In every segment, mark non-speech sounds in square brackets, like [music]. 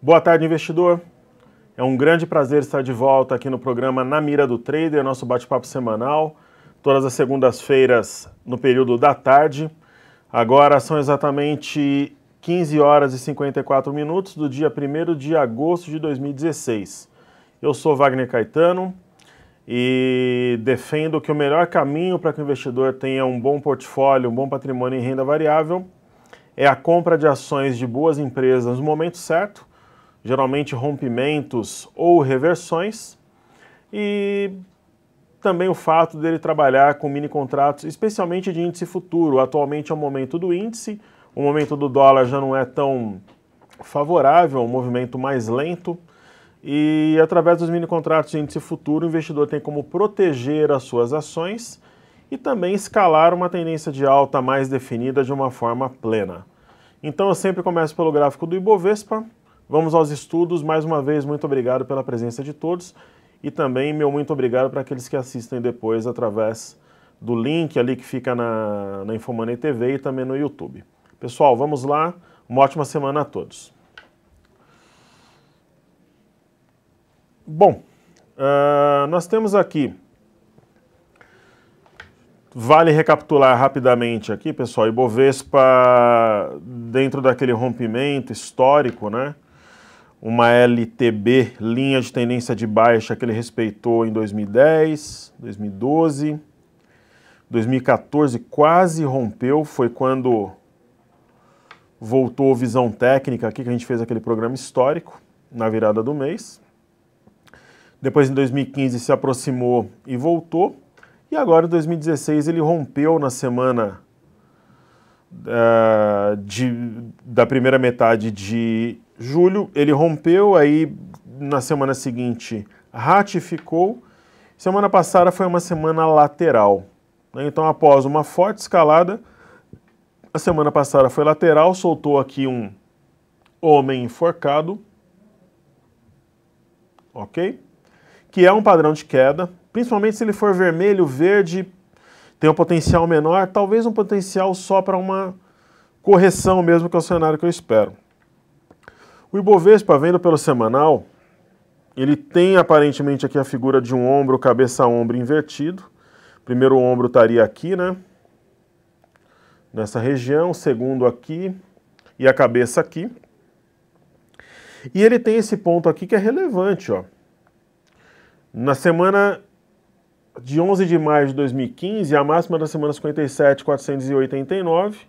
Boa tarde, investidor. É um grande prazer estar de volta aqui no programa Na Mira do Trader, nosso bate-papo semanal, todas as segundas-feiras no período da tarde. Agora são exatamente 15 horas e 54 minutos do dia 1 de agosto de 2016. Eu sou Wagner Caetano e defendo que o melhor caminho para que o investidor tenha um bom portfólio, um bom patrimônio em renda variável é a compra de ações de boas empresas no momento certo geralmente rompimentos ou reversões, e também o fato dele trabalhar com mini contratos, especialmente de índice futuro. Atualmente é o momento do índice, o momento do dólar já não é tão favorável, é um movimento mais lento. E através dos mini contratos de índice futuro, o investidor tem como proteger as suas ações e também escalar uma tendência de alta mais definida de uma forma plena. Então eu sempre começo pelo gráfico do Ibovespa, Vamos aos estudos. Mais uma vez, muito obrigado pela presença de todos e também meu muito obrigado para aqueles que assistem depois através do link ali que fica na, na Infomoney TV e também no YouTube. Pessoal, vamos lá. Uma ótima semana a todos. Bom, uh, nós temos aqui. Vale recapitular rapidamente aqui, pessoal. Ibovespa, dentro daquele rompimento histórico, né? uma LTB, linha de tendência de baixa, que ele respeitou em 2010, 2012, 2014 quase rompeu, foi quando voltou visão técnica aqui, que a gente fez aquele programa histórico na virada do mês. Depois em 2015 se aproximou e voltou. E agora em 2016 ele rompeu na semana uh, de, da primeira metade de julho ele rompeu, aí na semana seguinte ratificou. Semana passada foi uma semana lateral. Né? Então, após uma forte escalada, a semana passada foi lateral, soltou aqui um homem enforcado, ok? Que é um padrão de queda, principalmente se ele for vermelho, verde, tem um potencial menor, talvez um potencial só para uma correção mesmo, que é o cenário que eu espero. O Ibovespa, vendo pelo semanal, ele tem aparentemente aqui a figura de um ombro, cabeça-ombro invertido. Primeiro o ombro estaria aqui, né? Nessa região, segundo aqui e a cabeça aqui. E ele tem esse ponto aqui que é relevante, ó. Na semana de 11 de maio de 2015, a máxima da semana 57,489.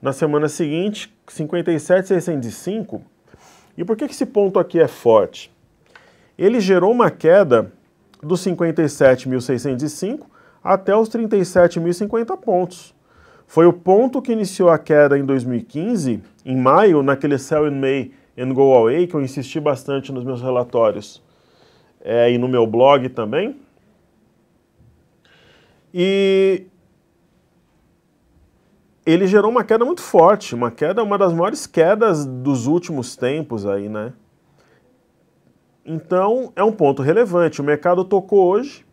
Na semana seguinte, 57,605. E por que, que esse ponto aqui é forte? Ele gerou uma queda dos 57.605 até os 37.050 pontos. Foi o ponto que iniciou a queda em 2015, em maio, naquele Sell in May and Go Away, que eu insisti bastante nos meus relatórios é, e no meu blog também. E ele gerou uma queda muito forte, uma queda, uma das maiores quedas dos últimos tempos aí, né? Então, é um ponto relevante. O mercado tocou hoje,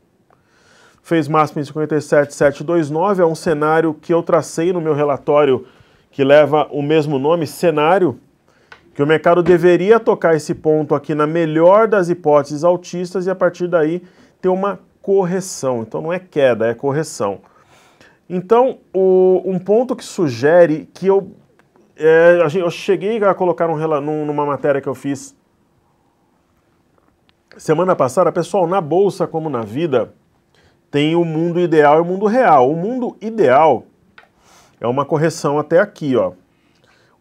fez máximo em 57,729, é um cenário que eu tracei no meu relatório que leva o mesmo nome, cenário, que o mercado deveria tocar esse ponto aqui na melhor das hipóteses altistas e a partir daí ter uma correção. Então, não é queda, é correção. Então, o, um ponto que sugere que eu, é, eu cheguei a colocar num, numa matéria que eu fiz semana passada, pessoal, na bolsa como na vida, tem o mundo ideal e o mundo real. O mundo ideal é uma correção até aqui, ó.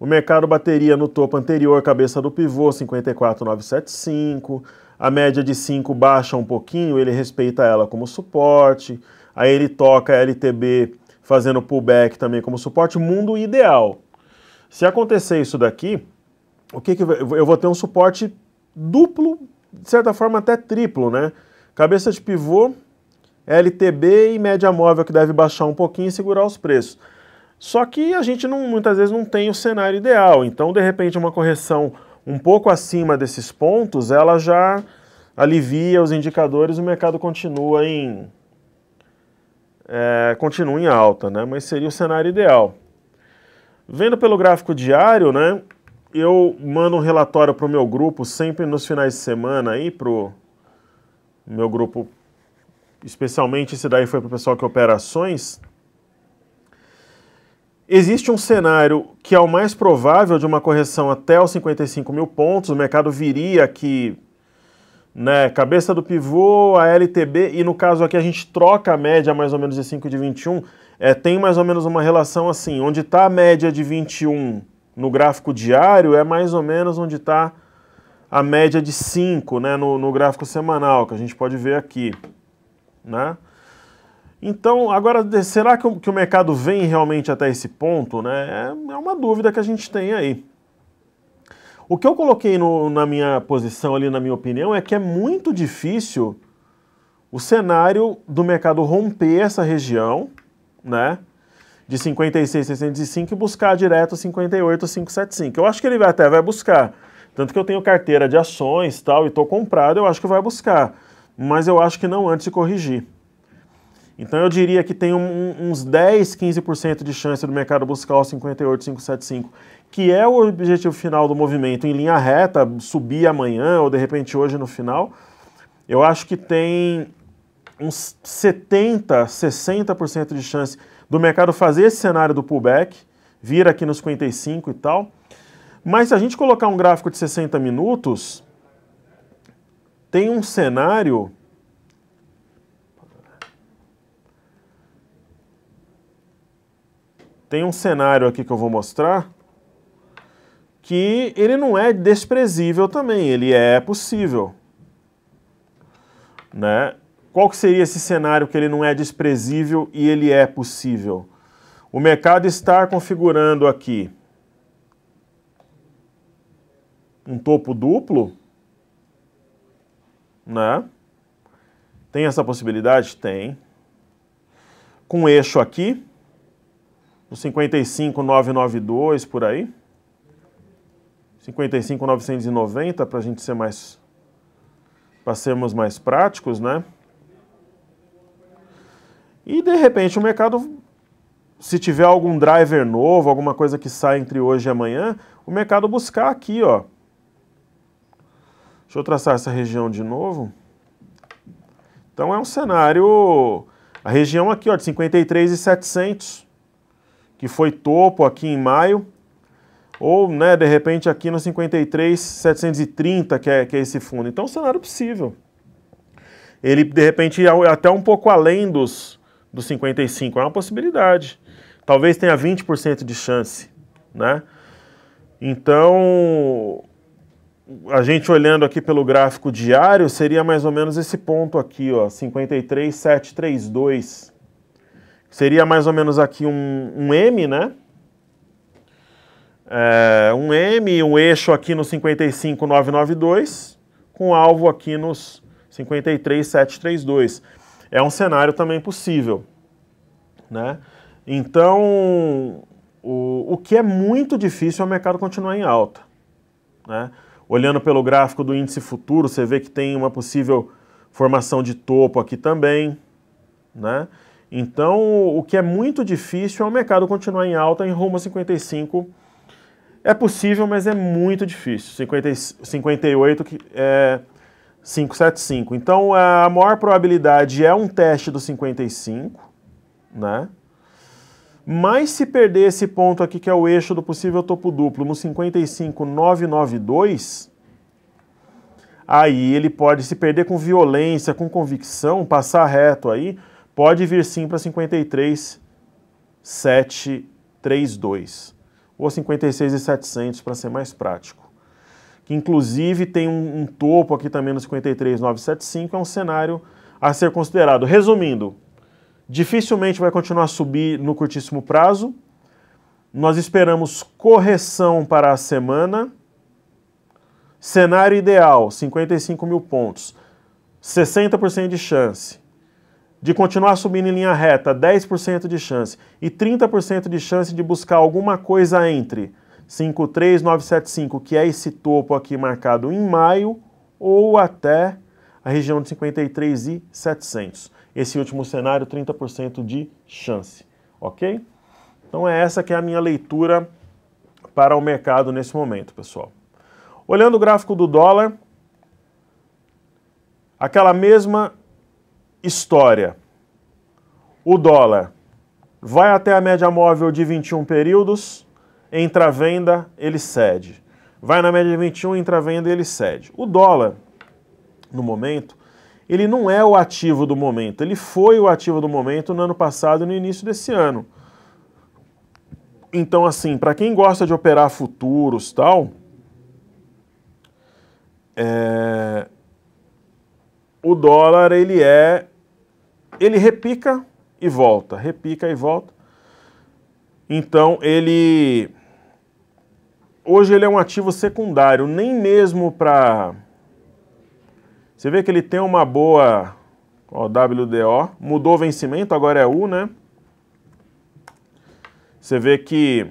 O mercado bateria no topo anterior, cabeça do pivô, 54,975. A média de 5 baixa um pouquinho, ele respeita ela como suporte. Aí ele toca LTB fazendo pullback também como suporte, mundo ideal. Se acontecer isso daqui, o que, que eu vou ter um suporte duplo, de certa forma até triplo, né? Cabeça de pivô, LTB e média móvel que deve baixar um pouquinho e segurar os preços. Só que a gente não, muitas vezes não tem o cenário ideal, então de repente uma correção um pouco acima desses pontos, ela já alivia os indicadores, o mercado continua em é, continua em alta, né? mas seria o cenário ideal. Vendo pelo gráfico diário, né, eu mando um relatório para o meu grupo sempre nos finais de semana, para o meu grupo, especialmente esse daí foi para o pessoal que opera ações. Existe um cenário que é o mais provável de uma correção até os 55 mil pontos, o mercado viria que né, cabeça do pivô, a LTB, e no caso aqui a gente troca a média mais ou menos de 5 de 21, é, tem mais ou menos uma relação assim, onde está a média de 21 no gráfico diário é mais ou menos onde está a média de 5 né, no, no gráfico semanal, que a gente pode ver aqui. Né? Então, agora, será que o, que o mercado vem realmente até esse ponto? Né? É, é uma dúvida que a gente tem aí. O que eu coloquei no, na minha posição ali, na minha opinião, é que é muito difícil o cenário do mercado romper essa região, né? De 56,605 e buscar direto 58,575. Eu acho que ele até vai buscar. Tanto que eu tenho carteira de ações tal, e estou comprado, eu acho que vai buscar. Mas eu acho que não antes de corrigir. Então eu diria que tem um, uns 10, 15% de chance do mercado buscar o 58,575 que é o objetivo final do movimento em linha reta, subir amanhã ou de repente hoje no final, eu acho que tem uns 70, 60% de chance do mercado fazer esse cenário do pullback, vir aqui nos 55 e tal. Mas se a gente colocar um gráfico de 60 minutos, tem um cenário tem um cenário aqui que eu vou mostrar que ele não é desprezível também, ele é possível. Né? Qual que seria esse cenário que ele não é desprezível e ele é possível? O mercado está configurando aqui um topo duplo, né? Tem essa possibilidade? Tem. Com eixo aqui, no 55992 por aí. 55,990 para a gente ser mais para sermos mais práticos, né? E de repente o mercado se tiver algum driver novo, alguma coisa que sai entre hoje e amanhã, o mercado buscar aqui, ó. Deixa eu traçar essa região de novo. Então é um cenário a região aqui, ó, de 53,700, que foi topo aqui em maio ou, né, de repente, aqui no 53.730 que é, que é esse fundo. Então, um cenário é possível. Ele, de repente, é é até um pouco além dos, dos 55. É uma possibilidade. Talvez tenha 20% de chance, né? Então, a gente olhando aqui pelo gráfico diário, seria mais ou menos esse ponto aqui, ó, 53,732. Seria mais ou menos aqui um, um M, né? é, um M, um eixo aqui no 55992, com alvo aqui nos 53732. É um cenário também possível. Né? Então, o, o que é muito difícil é o mercado continuar em alta. Né? Olhando pelo gráfico do índice futuro, você vê que tem uma possível formação de topo aqui também. Né? Então, o que é muito difícil é o mercado continuar em alta em rumo a 55 é possível, mas é muito difícil. 50, 58 que é 575. Então a maior probabilidade é um teste do 55, né? Mas se perder esse ponto aqui que é o eixo do possível topo duplo no 55992, aí ele pode se perder com violência, com convicção, passar reto aí, pode vir sim para 53732 ou 56,700 para ser mais prático. Que inclusive tem um, um topo aqui também no 53,975, é um cenário a ser considerado. Resumindo, dificilmente vai continuar a subir no curtíssimo prazo. Nós esperamos correção para a semana. Cenário ideal, 55 mil pontos. 60% de chance de continuar subindo em linha reta, 10% de chance, e 30% de chance de buscar alguma coisa entre 53975, que é esse topo aqui marcado em maio, ou até a região de 53700. e Esse último cenário, 30% de chance, ok? Então é essa que é a minha leitura para o mercado nesse momento, pessoal. Olhando o gráfico do dólar, aquela mesma história. O dólar vai até a média móvel de 21 períodos, entra a venda, ele cede. Vai na média de 21, entra a venda, ele cede. O dólar, no momento, ele não é o ativo do momento, ele foi o ativo do momento no ano passado e no início desse ano. Então, assim, para quem gosta de operar futuros tal, é... o dólar ele é ele repica e volta, repica e volta. Então ele hoje ele é um ativo secundário, nem mesmo para Você vê que ele tem uma boa ó, WDO, mudou o vencimento, agora é U, né? Você vê que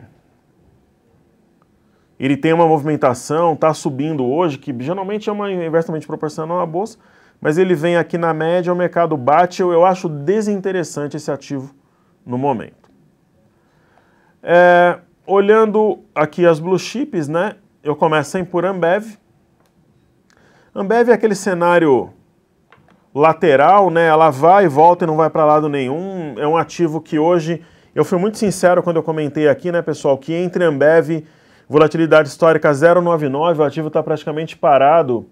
ele tem uma movimentação, está subindo hoje, que geralmente é uma inversamente proporcional à bolsa mas ele vem aqui na média, o mercado bate, eu, eu acho desinteressante esse ativo no momento. É, olhando aqui as blue chips, né, eu começo em por Ambev. Ambev é aquele cenário lateral, né, ela vai e volta e não vai para lado nenhum, é um ativo que hoje, eu fui muito sincero quando eu comentei aqui, né, pessoal, que entre Ambev, volatilidade histórica 0,99, o ativo está praticamente parado,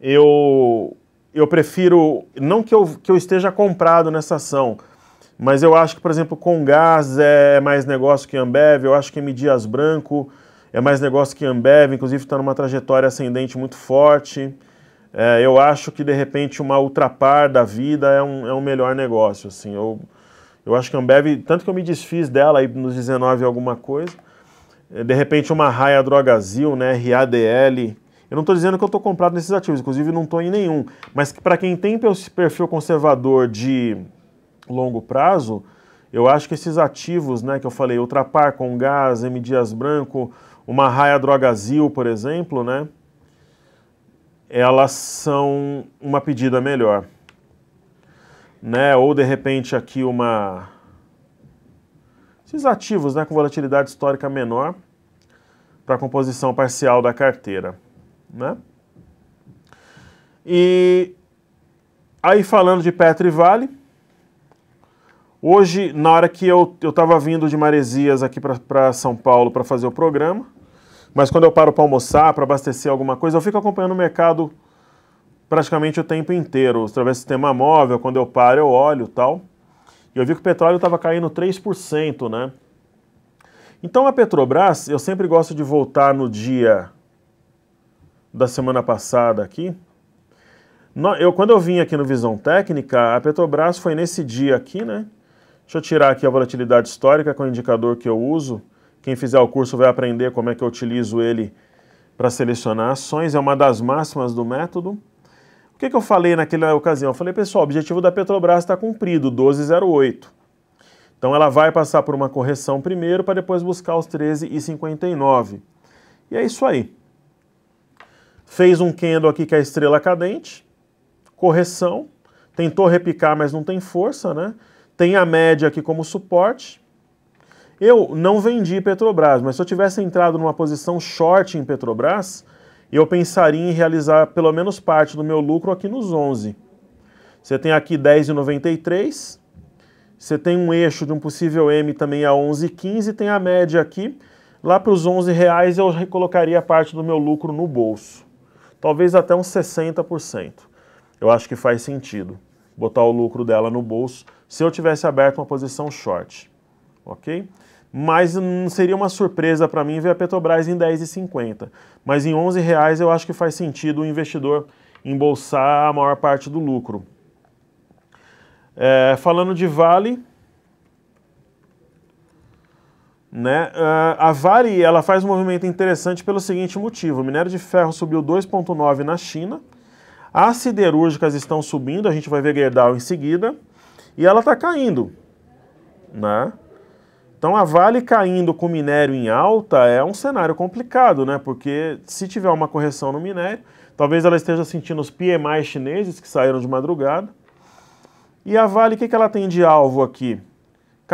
eu eu prefiro, não que eu, que eu esteja comprado nessa ação, mas eu acho que, por exemplo, com gás é mais negócio que Ambev, eu acho que M. Dias Branco é mais negócio que Ambev, inclusive está numa trajetória ascendente muito forte. É, eu acho que, de repente, uma ultrapar da vida é um, é um melhor negócio. Assim. Eu, eu acho que Ambev, tanto que eu me desfiz dela aí nos 19 alguma coisa, é, de repente uma raia Drogazil, né, RADL, eu não estou dizendo que eu estou comprado nesses ativos, inclusive não estou em nenhum. Mas para quem tem perfil conservador de longo prazo, eu acho que esses ativos, né, que eu falei, Ultrapar, gás, M. Dias Branco, uma Raia Drogazil, por exemplo, né, elas são uma pedida melhor. Né? Ou de repente aqui uma esses ativos, né, com volatilidade histórica menor para a composição parcial da carteira. Né? E aí falando de Petri Vale, hoje, na hora que eu estava vindo de Maresias aqui para São Paulo para fazer o programa, mas quando eu paro para almoçar, para abastecer alguma coisa, eu fico acompanhando o mercado praticamente o tempo inteiro, através do sistema móvel, quando eu paro eu olho tal. E eu vi que o petróleo estava caindo 3%, né? Então a Petrobras, eu sempre gosto de voltar no dia da semana passada aqui. Eu, quando eu vim aqui no Visão Técnica, a Petrobras foi nesse dia aqui, né? Deixa eu tirar aqui a volatilidade histórica, com é o indicador que eu uso. Quem fizer o curso vai aprender como é que eu utilizo ele para selecionar ações. É uma das máximas do método. O que, que eu falei naquela ocasião? Eu falei, pessoal, o objetivo da Petrobras está cumprido, 1208. Então ela vai passar por uma correção primeiro para depois buscar os 13,59. E é isso aí. Fez um candle aqui que é a estrela cadente, correção, tentou repicar, mas não tem força, né? Tem a média aqui como suporte. Eu não vendi Petrobras, mas se eu tivesse entrado numa posição short em Petrobras, eu pensaria em realizar pelo menos parte do meu lucro aqui nos 11. Você tem aqui 10,93, você tem um eixo de um possível M também a 11,15, tem a média aqui. Lá para os 11 reais eu recolocaria parte do meu lucro no bolso talvez até uns 60%. Eu acho que faz sentido botar o lucro dela no bolso se eu tivesse aberto uma posição short, ok? Mas não seria uma surpresa para mim ver a Petrobras em 10,50. Mas em 11 reais eu acho que faz sentido o investidor embolsar a maior parte do lucro. É, falando de Vale, né? Uh, a Vale ela faz um movimento interessante pelo seguinte motivo: o minério de ferro subiu 2,9% na China, as siderúrgicas estão subindo, a gente vai ver Gerdau em seguida, e ela está caindo. Né? Então a Vale caindo com minério em alta é um cenário complicado, né? porque se tiver uma correção no minério, talvez ela esteja sentindo os PMI chineses que saíram de madrugada. E a Vale, o que, que ela tem de alvo aqui?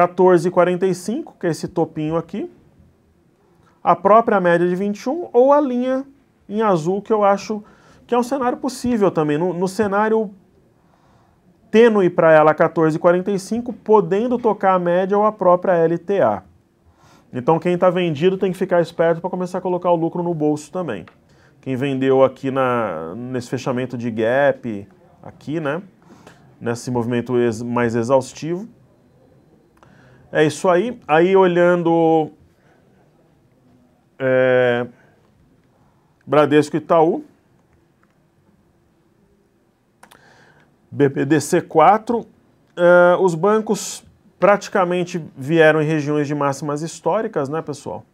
14,45, que é esse topinho aqui, a própria média de 21 ou a linha em azul, que eu acho que é um cenário possível também. No, no cenário tênue para ela 14,45, podendo tocar a média ou a própria LTA. Então quem está vendido tem que ficar esperto para começar a colocar o lucro no bolso também. Quem vendeu aqui na, nesse fechamento de gap, aqui, né? Nesse movimento mais exaustivo, é isso aí. Aí olhando é, Bradesco e Itaú. BPDC4. É, os bancos praticamente vieram em regiões de máximas históricas, né, pessoal?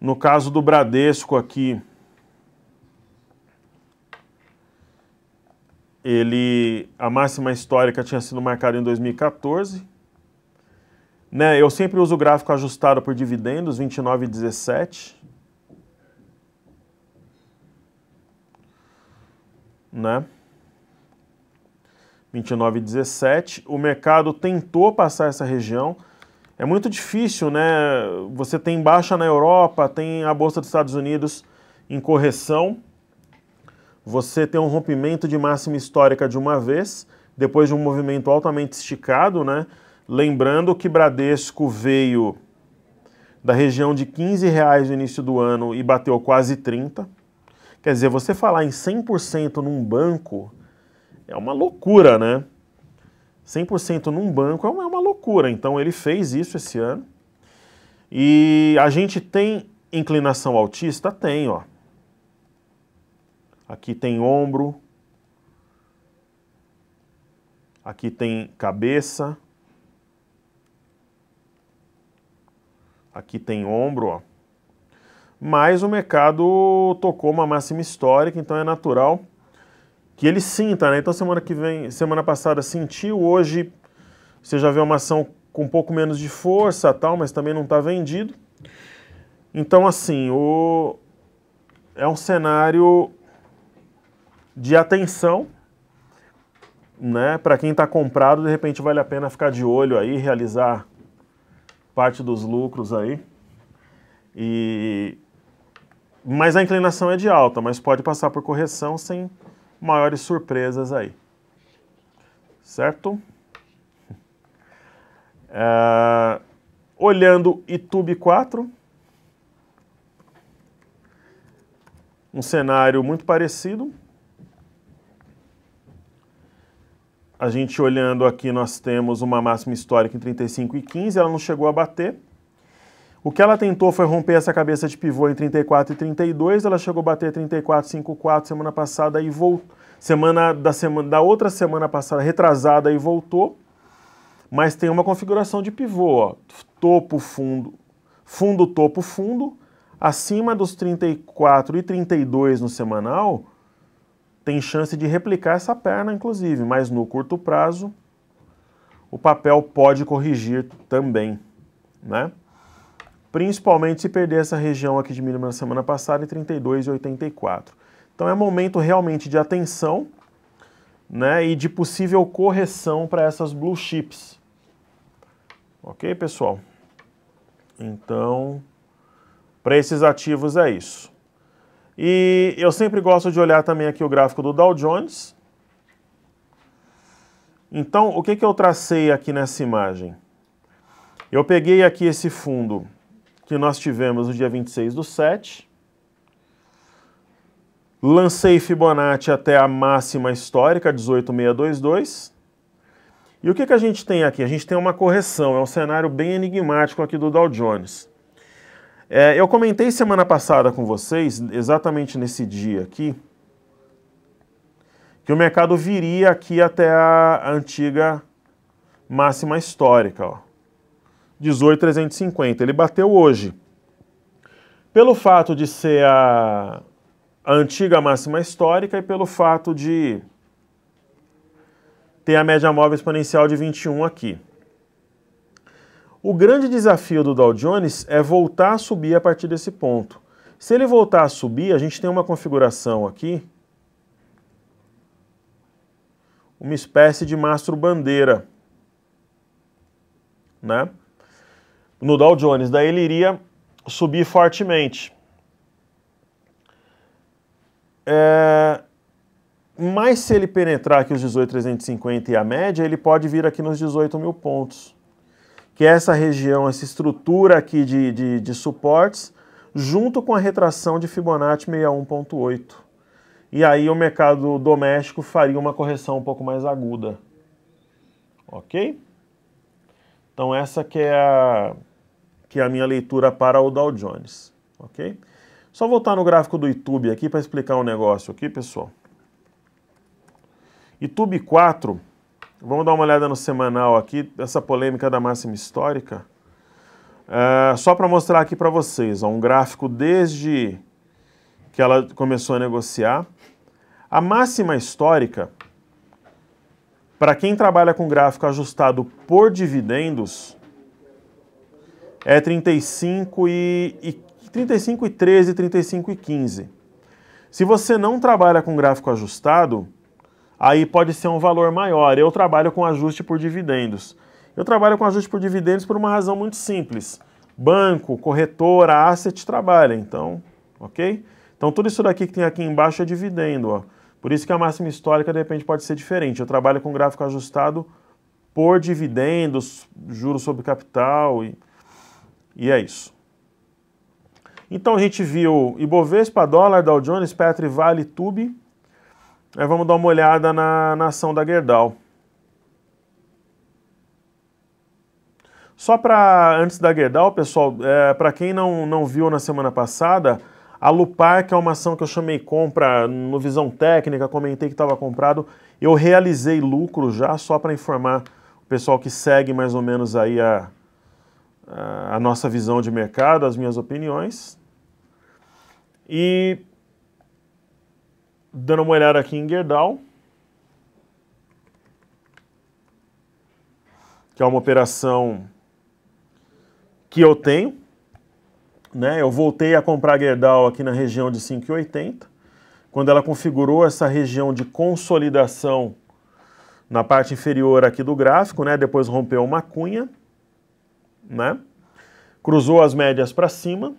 No caso do Bradesco aqui, ele a máxima histórica tinha sido marcada em 2014. Né, eu sempre uso o gráfico ajustado por dividendos, 29,17. Né? 29,17. O mercado tentou passar essa região. É muito difícil, né? Você tem baixa na Europa, tem a Bolsa dos Estados Unidos em correção. Você tem um rompimento de máxima histórica de uma vez, depois de um movimento altamente esticado, né? Lembrando que Bradesco veio da região de 15 reais no início do ano e bateu quase 30. Quer dizer, você falar em 100% num banco é uma loucura, né? 100% num banco é uma, é uma loucura. Então ele fez isso esse ano. E a gente tem inclinação autista? Tem, ó. Aqui tem ombro. Aqui tem cabeça. aqui tem ombro, ó. Mas o mercado tocou uma máxima histórica, então é natural que ele sinta, né? Então semana que vem, semana passada sentiu, hoje você já vê uma ação com um pouco menos de força, tal, mas também não está vendido. Então assim, o é um cenário de atenção, né? Para quem está comprado, de repente vale a pena ficar de olho aí, realizar parte dos lucros aí. E... Mas a inclinação é de alta, mas pode passar por correção sem maiores surpresas aí. Certo? Uh, [laughs] olhando YouTube 4, um cenário muito parecido. a gente olhando aqui, nós temos uma máxima histórica em 35 e 15, ela não chegou a bater. O que ela tentou foi romper essa cabeça de pivô em 34 e 32, ela chegou a bater 34, 54 semana passada e voltou. Semana da, semana da outra semana passada, retrasada e voltou. Mas tem uma configuração de pivô, ó, topo, fundo, fundo, topo, fundo, acima dos 34 e 32 no semanal, tem chance de replicar essa perna, inclusive, mas no curto prazo o papel pode corrigir também, né? Principalmente se perder essa região aqui de mínima na semana passada, em 32,84. Então é momento realmente de atenção, né, e de possível correção para essas blue chips. Ok, pessoal? Então, para esses ativos é isso. E eu sempre gosto de olhar também aqui o gráfico do Dow Jones. Então, o que, que eu tracei aqui nessa imagem? Eu peguei aqui esse fundo que nós tivemos no dia 26 do 7. Lancei Fibonacci até a máxima histórica, 18622. E o que, que a gente tem aqui? A gente tem uma correção, é um cenário bem enigmático aqui do Dow Jones. É, eu comentei semana passada com vocês, exatamente nesse dia aqui, que o mercado viria aqui até a antiga máxima histórica, ó. 18,350. Ele bateu hoje. Pelo fato de ser a, a antiga máxima histórica e pelo fato de ter a média móvel exponencial de 21 aqui. O grande desafio do Dow Jones é voltar a subir a partir desse ponto. Se ele voltar a subir, a gente tem uma configuração aqui, uma espécie de mastro-bandeira, né? No Dow Jones, daí ele iria subir fortemente. É... Mas se ele penetrar aqui os 18.350 e a média, ele pode vir aqui nos 18 mil pontos que é essa região, essa estrutura aqui de, de, de suportes, junto com a retração de Fibonacci 61.8. E aí o mercado doméstico faria uma correção um pouco mais aguda. Ok? Então essa que é a, que é a minha leitura para o Dow Jones. Ok? Só voltar no gráfico do YouTube aqui para explicar um negócio aqui, pessoal. YouTube 4 Vamos dar uma olhada no semanal aqui, essa polêmica da máxima histórica. É, só para mostrar aqui para vocês, ó, um gráfico desde que ela começou a negociar. A máxima histórica, para quem trabalha com gráfico ajustado por dividendos, é 35 e, e 35 e 13, 35 e 15. Se você não trabalha com gráfico ajustado, aí pode ser um valor maior. Eu trabalho com ajuste por dividendos. Eu trabalho com ajuste por dividendos por uma razão muito simples. Banco, corretora, asset trabalha, então, ok? Então tudo isso daqui que tem aqui embaixo é dividendo, ó. Por isso que a máxima histórica de repente pode ser diferente. Eu trabalho com gráfico ajustado por dividendos, juros sobre capital e, e é isso. Então a gente viu Ibovespa, dólar, Dow Jones, Petri, Vale, Tube, Aí vamos dar uma olhada na, na ação da Gerdau. Só para, antes da Gerdau, pessoal, é, para quem não, não viu na semana passada, a Lupar, que é uma ação que eu chamei compra no Visão Técnica, comentei que estava comprado, eu realizei lucro já, só para informar o pessoal que segue mais ou menos aí a, a, a nossa visão de mercado, as minhas opiniões. E dando uma olhada aqui em Gerdau, que é uma operação que eu tenho, né? Eu voltei a comprar Gerdau aqui na região de 5,80, quando ela configurou essa região de consolidação na parte inferior aqui do gráfico, né? Depois rompeu uma cunha, né? Cruzou as médias para cima,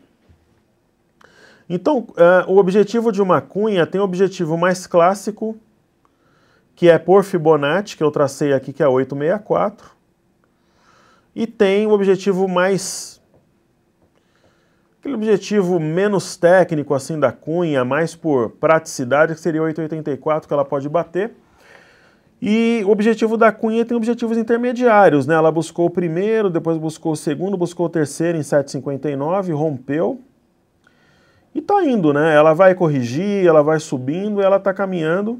então, é, o objetivo de uma cunha tem o um objetivo mais clássico, que é por Fibonacci, que eu tracei aqui, que é 864, e tem o um objetivo mais. aquele objetivo menos técnico, assim, da cunha, mais por praticidade, que seria 884, que ela pode bater. E o objetivo da Cunha tem objetivos intermediários, né? Ela buscou o primeiro, depois buscou o segundo, buscou o terceiro em 7,59, rompeu. E tá indo, né? Ela vai corrigir, ela vai subindo, ela tá caminhando.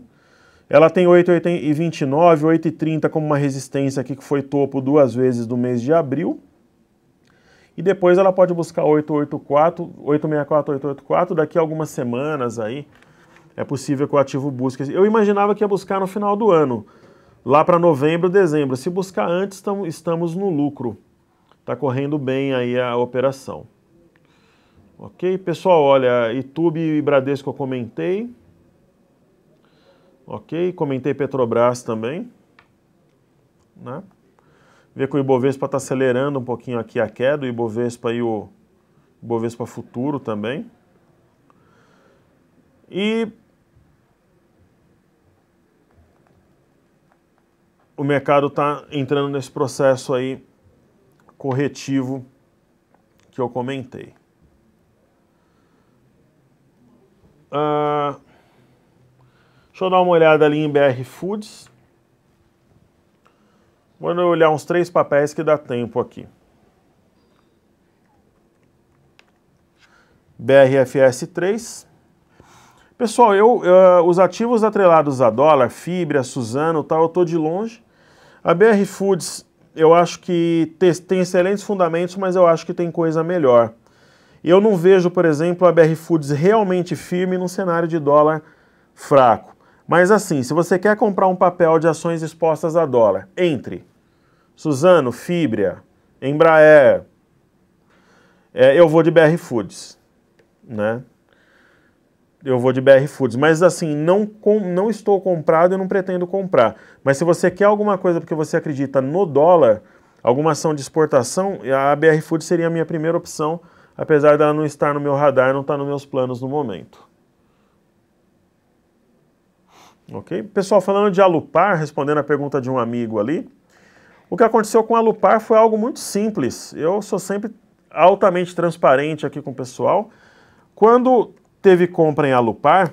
Ela tem 8,29, 8,30 como uma resistência aqui que foi topo duas vezes do mês de abril. E depois ela pode buscar 884, 864, 884 daqui a algumas semanas aí. É possível que o ativo busque. Eu imaginava que ia buscar no final do ano, lá para novembro, dezembro. Se buscar antes, estamos no lucro. Está correndo bem aí a operação. Ok, pessoal, olha, YouTube e Bradesco eu comentei. Ok, comentei Petrobras também. Né? ver que o Ibovespa está acelerando um pouquinho aqui a queda, o Ibovespa e o Ibovespa Futuro também. E o mercado está entrando nesse processo aí corretivo que eu comentei. Ah, deixa eu dar uma olhada ali em BR Foods. Vou olhar uns três papéis que dá tempo aqui. BRFS3. Pessoal, eu, uh, os ativos atrelados a dólar, Fibra, Suzano tal, eu estou de longe. A BR Foods, eu acho que tem excelentes fundamentos, mas eu acho que tem coisa melhor. Eu não vejo, por exemplo, a BR Foods realmente firme num cenário de dólar fraco. Mas assim, se você quer comprar um papel de ações expostas a dólar, entre Suzano, Fibria, Embraer, é, eu vou de BR Foods, né? Eu vou de BR Foods, mas assim, não, com, não estou comprado e não pretendo comprar. Mas se você quer alguma coisa porque você acredita no dólar, alguma ação de exportação, a BR Foods seria a minha primeira opção apesar dela não estar no meu radar, não estar tá nos meus planos no momento. Ok? Pessoal, falando de Alupar, respondendo a pergunta de um amigo ali, o que aconteceu com Alupar foi algo muito simples. Eu sou sempre altamente transparente aqui com o pessoal. Quando teve compra em Alupar,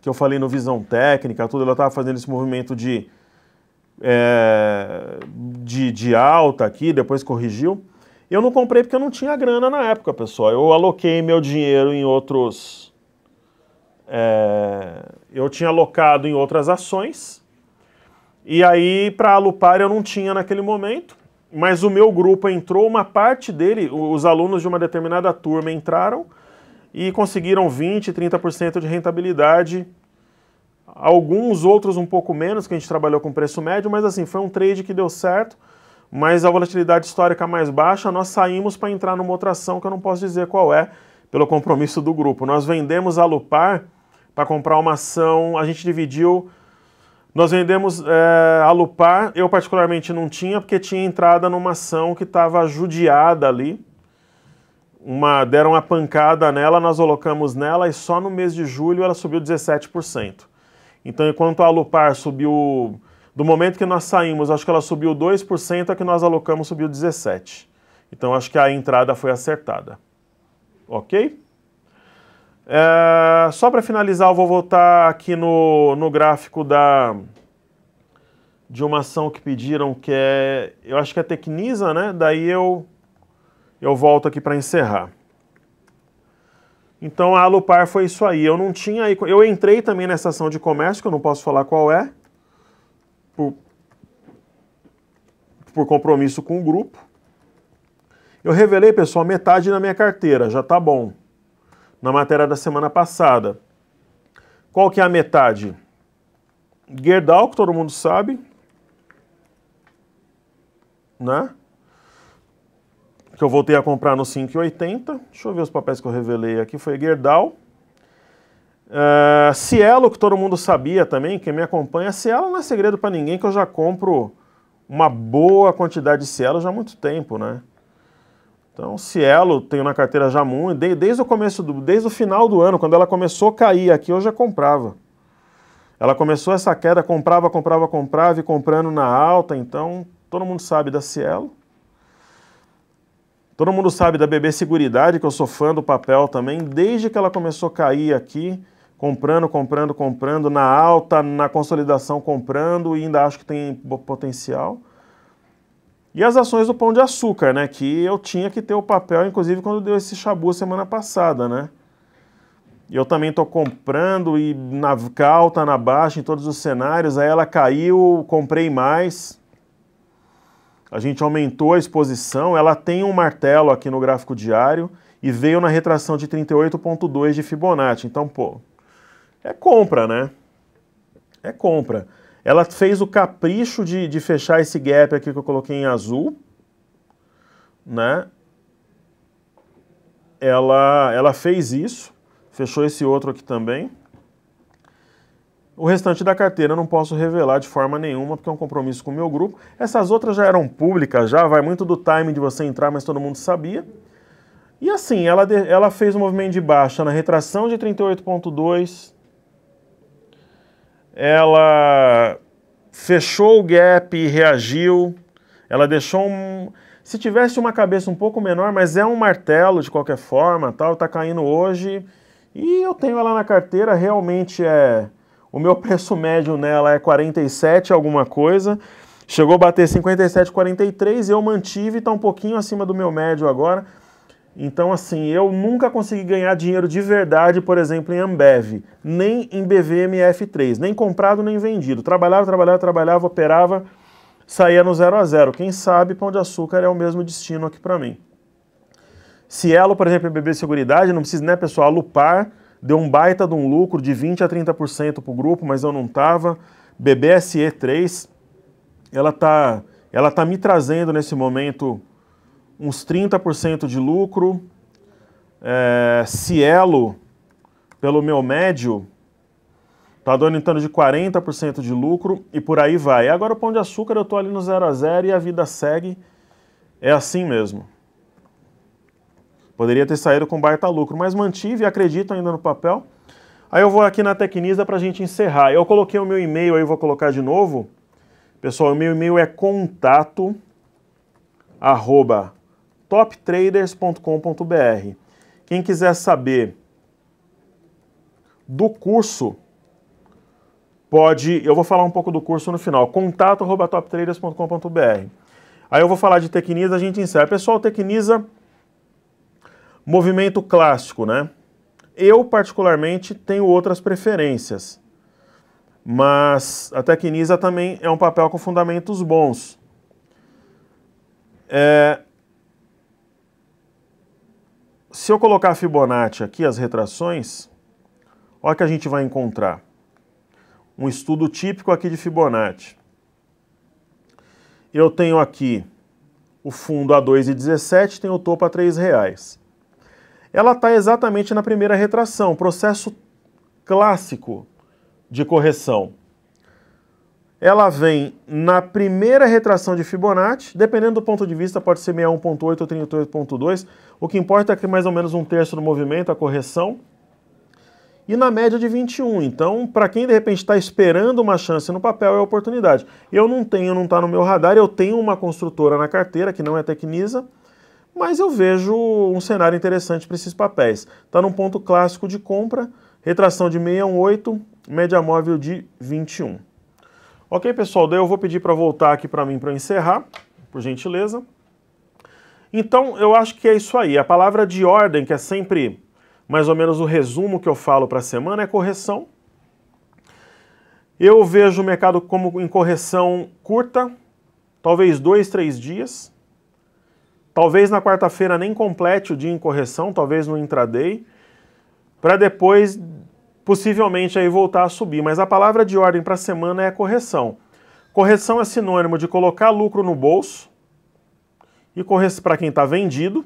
que eu falei no Visão Técnica, tudo, ela estava fazendo esse movimento de, é, de, de alta aqui, depois corrigiu. Eu não comprei porque eu não tinha grana na época, pessoal. Eu aloquei meu dinheiro em outros. É, eu tinha alocado em outras ações. E aí, para alupar, eu não tinha naquele momento. Mas o meu grupo entrou, uma parte dele, os alunos de uma determinada turma entraram e conseguiram 20%, 30% de rentabilidade. Alguns outros um pouco menos, que a gente trabalhou com preço médio, mas assim, foi um trade que deu certo mas a volatilidade histórica mais baixa, nós saímos para entrar numa outra ação que eu não posso dizer qual é, pelo compromisso do grupo. Nós vendemos a Lupar para comprar uma ação, a gente dividiu, nós vendemos é, a Lupar, eu particularmente não tinha, porque tinha entrada numa ação que estava judiada ali, uma, deram uma pancada nela, nós colocamos nela e só no mês de julho ela subiu 17%. Então, enquanto a Lupar subiu do momento que nós saímos, acho que ela subiu 2%, a que nós alocamos subiu 17%. Então acho que a entrada foi acertada. Ok? É, só para finalizar, eu vou voltar aqui no, no gráfico da, de uma ação que pediram, que é, eu acho que é Tecnisa, né? Daí eu, eu volto aqui para encerrar. Então a Alupar foi isso aí. Eu não tinha, eu entrei também nessa ação de comércio, que eu não posso falar qual é, por, por compromisso com o grupo. Eu revelei, pessoal, metade na minha carteira, já tá bom. Na matéria da semana passada. Qual que é a metade? Gerdau, que todo mundo sabe. Né? Que eu voltei a comprar no 5,80. Deixa eu ver os papéis que eu revelei aqui. Foi Gerdau. Uh, Cielo, que todo mundo sabia também, quem me acompanha, Cielo não é segredo para ninguém que eu já compro uma boa quantidade de Cielo já há muito tempo, né? Então, Cielo tenho na carteira já muito, desde, desde o começo, do, desde o final do ano, quando ela começou a cair aqui, eu já comprava. Ela começou essa queda, comprava, comprava, comprava e comprando na alta, então todo mundo sabe da Cielo. Todo mundo sabe da BB Seguridade, que eu sou fã do papel também, desde que ela começou a cair aqui, comprando, comprando, comprando, na alta, na consolidação comprando e ainda acho que tem potencial. E as ações do Pão de Açúcar, né? Que eu tinha que ter o papel, inclusive, quando deu esse chabu semana passada, né? Eu também estou comprando e na alta, na baixa, em todos os cenários. Aí ela caiu, comprei mais. A gente aumentou a exposição. Ela tem um martelo aqui no gráfico diário e veio na retração de 38,2 de Fibonacci. Então, pô, é compra, né? É compra. Ela fez o capricho de, de fechar esse gap aqui que eu coloquei em azul, né? Ela, ela fez isso, fechou esse outro aqui também. O restante da carteira eu não posso revelar de forma nenhuma, porque é um compromisso com o meu grupo. Essas outras já eram públicas, já vai muito do time de você entrar, mas todo mundo sabia. E assim, ela, ela fez o um movimento de baixa na retração de 38,2, ela fechou o gap e reagiu, ela deixou um... Se tivesse uma cabeça um pouco menor, mas é um martelo de qualquer forma, tal, tá caindo hoje, e eu tenho ela na carteira, realmente é... O meu [laughs] preço médio nela é 47 alguma coisa, chegou a bater 57,43 e eu mantive, está um pouquinho acima do meu médio agora, então, assim, eu nunca consegui ganhar dinheiro de verdade, por exemplo, em Ambev, nem em BVMF3, nem comprado nem vendido. Trabalhava, trabalhava, trabalhava, operava, saía no zero a zero. Quem sabe Pão de Açúcar é o mesmo destino aqui para mim. Cielo, por exemplo, é BB Seguridade, não precisa, né, pessoal? A Lupar deu um baita de um lucro de 20% a 30% para o grupo, mas eu não estava. BBSE3, ela está ela tá me trazendo nesse momento uns 30% de lucro. É, Cielo, pelo meu médio, está dando em torno de 40% de lucro e por aí vai. Agora o Pão de Açúcar eu estou ali no 0 a 0 e a vida segue. É assim mesmo. Poderia ter saído com baita lucro, mas mantive e acredito ainda no papel. Aí eu vou aqui na Tecnisa para a gente encerrar. Eu coloquei o meu e-mail aí, vou colocar de novo. Pessoal, o meu e-mail é contato arroba toptraders.com.br. Quem quiser saber do curso, pode. Eu vou falar um pouco do curso no final. contato.toptraders.com.br. Aí eu vou falar de Tecnisa, a gente encerra. Pessoal, Tecnisa, movimento clássico, né? Eu, particularmente, tenho outras preferências. Mas a Tecnisa também é um papel com fundamentos bons. É, se eu colocar Fibonacci aqui, as retrações, olha o que a gente vai encontrar. Um estudo típico aqui de Fibonacci. Eu tenho aqui o fundo a 2,17, tem o topo a R$ 3,00. Ela está exatamente na primeira retração, processo clássico de correção ela vem na primeira retração de Fibonacci, dependendo do ponto de vista, pode ser 61.8 ou 38.2, o que importa é que mais ou menos um terço do movimento, a correção, e na média de 21. Então, para quem de repente está esperando uma chance no papel, é oportunidade. Eu não tenho, não está no meu radar, eu tenho uma construtora na carteira, que não é Tecnisa, mas eu vejo um cenário interessante para esses papéis. Está num ponto clássico de compra, retração de 618, média móvel de 21. Ok, pessoal, daí eu vou pedir para voltar aqui para mim para encerrar, por gentileza. Então, eu acho que é isso aí. A palavra de ordem, que é sempre mais ou menos o resumo que eu falo para a semana, é correção. Eu vejo o mercado como em correção curta, talvez dois, três dias. Talvez na quarta-feira nem complete o dia em correção, talvez no intraday, para depois possivelmente aí voltar a subir. Mas a palavra de ordem para a semana é correção. Correção é sinônimo de colocar lucro no bolso e correção para quem está vendido.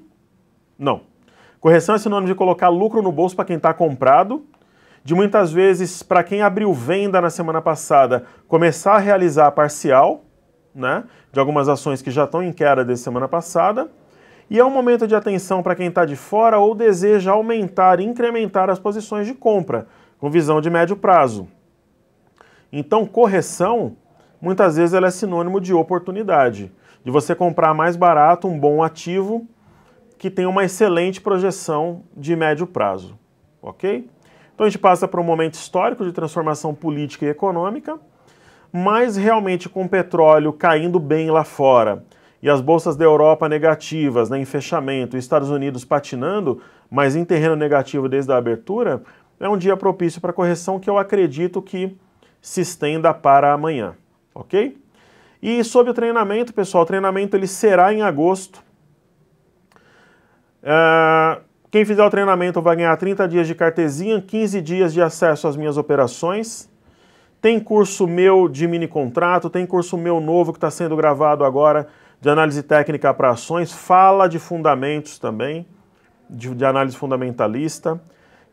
Não. Correção é sinônimo de colocar lucro no bolso para quem está comprado, de muitas vezes para quem abriu venda na semana passada começar a realizar a parcial, né, de algumas ações que já estão em queda desde semana passada. E é um momento de atenção para quem está de fora ou deseja aumentar, incrementar as posições de compra, com visão de médio prazo. Então, correção, muitas vezes, ela é sinônimo de oportunidade, de você comprar mais barato um bom ativo que tem uma excelente projeção de médio prazo, ok? Então a gente passa para um momento histórico de transformação política e econômica, mas realmente com o petróleo caindo bem lá fora e as bolsas da Europa negativas, né, em fechamento, e Estados Unidos patinando, mas em terreno negativo desde a abertura, é um dia propício para correção que eu acredito que se estenda para amanhã, ok? E sobre o treinamento, pessoal, o treinamento ele será em agosto. É, quem fizer o treinamento vai ganhar 30 dias de cartesinha, 15 dias de acesso às minhas operações. Tem curso meu de mini contrato, tem curso meu novo que está sendo gravado agora de análise técnica para ações, fala de fundamentos também, de, de análise fundamentalista.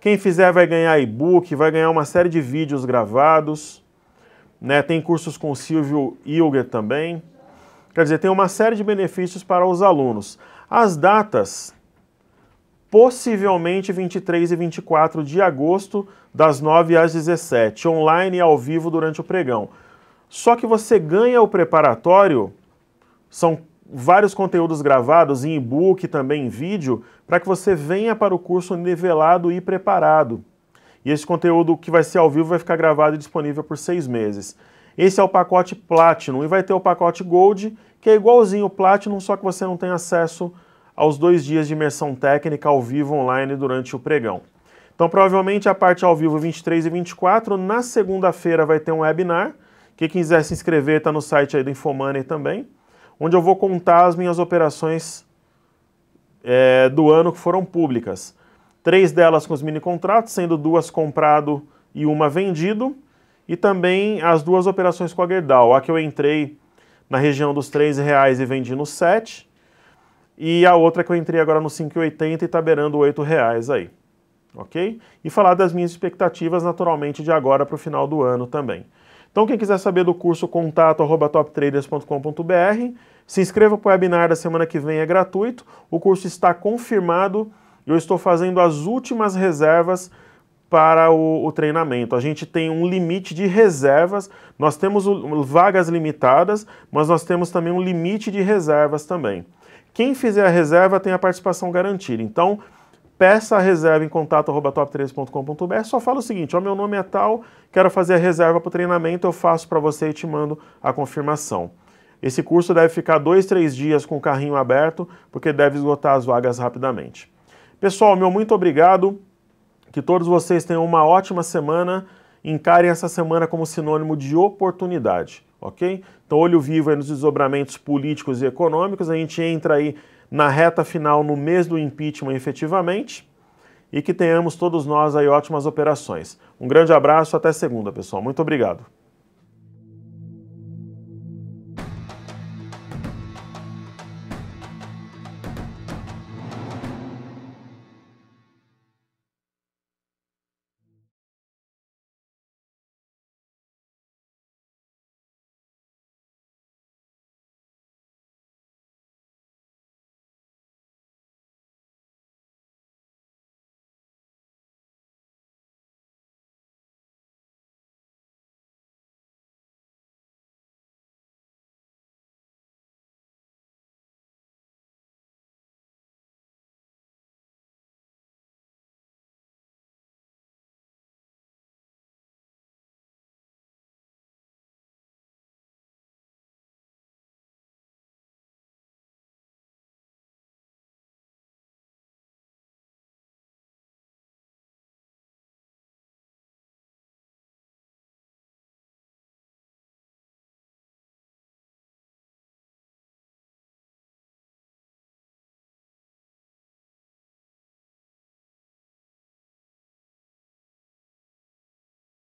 Quem fizer vai ganhar e-book, vai ganhar uma série de vídeos gravados. Né? Tem cursos com o Silvio Hilger também. Quer dizer, tem uma série de benefícios para os alunos. As datas, possivelmente 23 e 24 de agosto, das 9 às 17, online e ao vivo durante o pregão. Só que você ganha o preparatório, são vários conteúdos gravados em e-book, também em vídeo, para que você venha para o curso nivelado e preparado. E esse conteúdo que vai ser ao vivo vai ficar gravado e disponível por seis meses. Esse é o pacote Platinum e vai ter o pacote Gold, que é igualzinho o Platinum, só que você não tem acesso aos dois dias de imersão técnica ao vivo online durante o pregão. Então, provavelmente a parte ao vivo 23 e 24. Na segunda-feira vai ter um webinar. Quem quiser se inscrever está no site aí do Infomoney também onde eu vou contar as minhas operações é, do ano que foram públicas. Três delas com os mini contratos, sendo duas comprado e uma vendido, e também as duas operações com a Gerdau, a que eu entrei na região dos R$ reais e vendi no 7, e a outra que eu entrei agora no 5,80 e está beirando R$ reais aí. Ok? E falar das minhas expectativas naturalmente de agora para o final do ano também. Então, quem quiser saber do curso, contato arroba toptraders.com.br. Se inscreva para o webinar da semana que vem, é gratuito. O curso está confirmado e eu estou fazendo as últimas reservas para o, o, treinamento. A gente tem um limite de reservas, nós temos vagas limitadas, mas nós temos também um limite de reservas também. Quem fizer a reserva tem a participação garantida. Então, peça a reserva em contato top só fala o seguinte, ó, meu nome é tal, quero fazer a reserva para o treinamento, eu faço para você e te mando a confirmação. Esse curso deve ficar dois, três dias com o carrinho aberto, porque deve esgotar as vagas rapidamente. Pessoal, meu muito obrigado, que todos vocês tenham uma ótima semana, encarem essa semana como sinônimo de oportunidade, ok? Então, olho vivo nos desdobramentos políticos e econômicos, a gente entra aí na reta final no mês do impeachment efetivamente e que tenhamos todos nós aí ótimas operações. Um grande abraço, até segunda, pessoal. Muito obrigado.